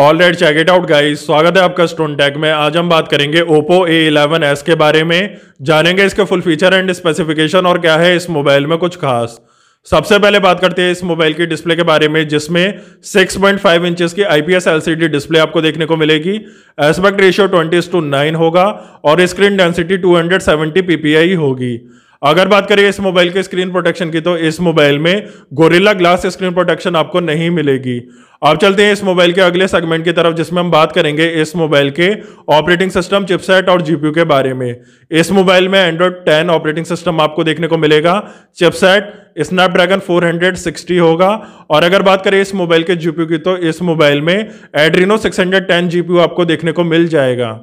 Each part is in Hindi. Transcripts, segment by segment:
all right check it out guys स्वागत है आपका स्टोन टेक में आज हम बात करेंगे ओप्पो ए इलेवन एस के बारे में जानेंगे इसके फुल फीचर एंड स्पेसिफिकेशन और क्या है इस मोबाइल में कुछ खास सबसे पहले बात करते हैं इस मोबाइल की डिस्प्ले के बारे में जिसमें 6.5 पॉइंट इंचेस की आईपीएस एलसीडी डिस्प्ले आपको देखने को मिलेगी aspect ratio twenty to nine होगा और स्क्रीन डेंसिटी सेवेंटी पीपीआई होगी अगर बात करें इस मोबाइल के स्क्रीन प्रोटेक्शन की तो इस मोबाइल में गोरिल्ला ग्लास स्क्रीन प्रोटेक्शन आपको नहीं मिलेगी अब चलते हैं इस मोबाइल के अगले सेगमेंट की तरफ जिसमें हम बात करेंगे इस मोबाइल के ऑपरेटिंग सिस्टम चिपसेट और जीपीयू के बारे में इस मोबाइल में एंड्रॉइड 10 ऑपरेटिंग सिस्टम आपको देखने को मिलेगा चिपसेट स्नैपड्रैगन 460 होगा और अगर बात करें इस मोबाइल के जीपीयू की तो इस मोबाइल में एड्रीनो सिक्स हंड्रेड आपको देखने को मिल जाएगा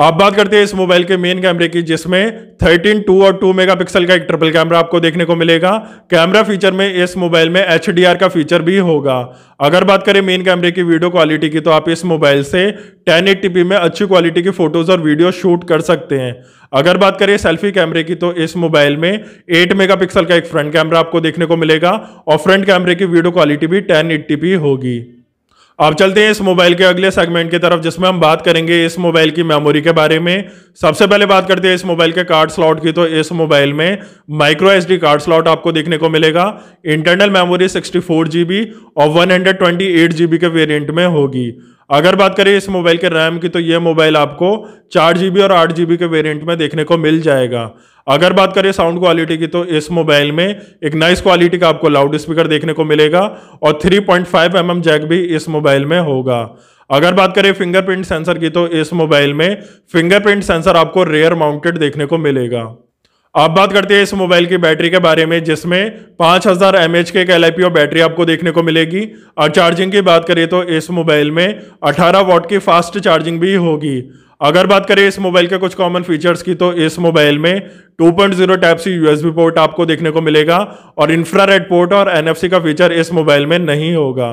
आप बात करते हैं इस मोबाइल के मेन कैमरे की जिसमें 13 टू और 2 मेगापिक्सल का एक ट्रिपल कैमरा आपको देखने को मिलेगा कैमरा फीचर में इस मोबाइल में एच का फीचर भी होगा अगर बात करें मेन कैमरे की वीडियो क्वालिटी की तो आप इस मोबाइल से 1080p में अच्छी क्वालिटी की फोटोज और वीडियो शूट कर सकते हैं अगर बात करें सेल्फी कैमरे की तो इस मोबाइल में 8 मेगापिक्सल का एक फ्रंट कैमरा आपको देखने को मिलेगा और फ्रंट कैमरे की वीडियो क्वालिटी भी टेन होगी अब चलते हैं इस मोबाइल के अगले सेगमेंट की तरफ जिसमें हम बात करेंगे इस मोबाइल की मेमोरी के बारे में सबसे पहले बात करते हैं इस मोबाइल के कार्ड स्लॉट की तो इस मोबाइल में माइक्रो एस कार्ड स्लॉट आपको देखने को मिलेगा इंटरनल मेमोरी फोर जीबी और एट जीबी के वेरिएंट में होगी अगर बात करें इस मोबाइल के रैम की तो यह मोबाइल आपको चार जी और आठ जी के वेरिएंट में देखने को मिल जाएगा अगर बात करें साउंड क्वालिटी की तो इस मोबाइल में एक नाइस क्वालिटी का आपको लाउड स्पीकर देखने को मिलेगा और 3.5 पॉइंट mm जैक भी इस मोबाइल में होगा अगर बात करें फिंगरप्रिंट सेंसर की तो इस मोबाइल में फिंगरप्रिंट सेंसर आपको रेयर माउंटेड देखने को मिलेगा आप बात करते हैं इस मोबाइल की बैटरी के बारे में जिसमें 5000 हज़ार एम एच के एक एल बैटरी आपको देखने को मिलेगी और चार्जिंग की बात करें तो इस मोबाइल में 18 वॉट की फास्ट चार्जिंग भी होगी अगर बात करें इस मोबाइल के कुछ कॉमन फीचर्स की तो इस मोबाइल में 2.0 point type C U port आपको देखने को मिलेगा और इंफ्रारेड पोर्ट और एन का फीचर इस मोबाइल में नहीं होगा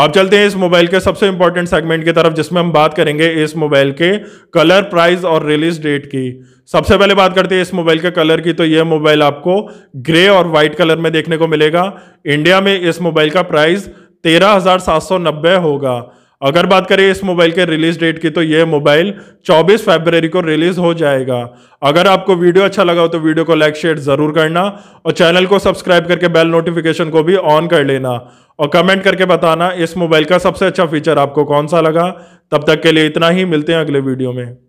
अब चलते हैं इस मोबाइल के सबसे इंपॉर्टेंट सेगमेंट की तरफ जिसमें हम बात करेंगे इस मोबाइल के कलर प्राइस और रिलीज डेट की सबसे पहले बात करते हैं इस मोबाइल के कलर की तो यह मोबाइल आपको ग्रे और व्हाइट कलर में देखने को मिलेगा इंडिया में इस मोबाइल का प्राइस तेरह होगा अगर बात करें इस मोबाइल के रिलीज डेट की तो यह मोबाइल 24 फरवरी को रिलीज हो जाएगा अगर आपको वीडियो अच्छा लगा हो तो वीडियो को लाइक शेयर जरूर करना और चैनल को सब्सक्राइब करके बेल नोटिफिकेशन को भी ऑन कर लेना और कमेंट करके बताना इस मोबाइल का सबसे अच्छा फीचर आपको कौन सा लगा तब तक के लिए इतना ही मिलते हैं अगले वीडियो में